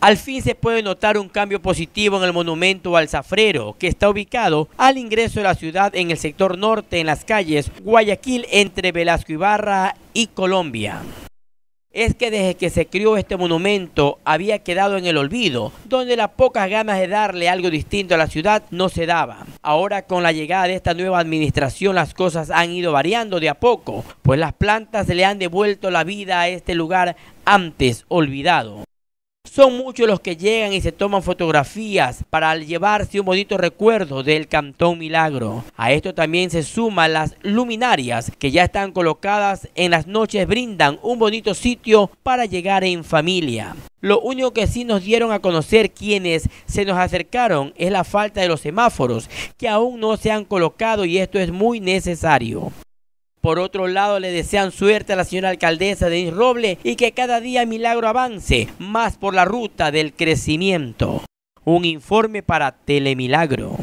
Al fin se puede notar un cambio positivo en el monumento al Zafrero, que está ubicado al ingreso de la ciudad en el sector norte, en las calles Guayaquil entre Velasco Ibarra y Colombia. Es que desde que se crió este monumento había quedado en el olvido, donde las pocas ganas de darle algo distinto a la ciudad no se daba. Ahora con la llegada de esta nueva administración las cosas han ido variando de a poco, pues las plantas le han devuelto la vida a este lugar antes olvidado. Son muchos los que llegan y se toman fotografías para llevarse un bonito recuerdo del Cantón Milagro. A esto también se suman las luminarias que ya están colocadas en las noches, brindan un bonito sitio para llegar en familia. Lo único que sí nos dieron a conocer quienes se nos acercaron es la falta de los semáforos, que aún no se han colocado y esto es muy necesario. Por otro lado, le desean suerte a la señora alcaldesa de Roble y que cada día Milagro avance más por la ruta del crecimiento. Un informe para Telemilagro.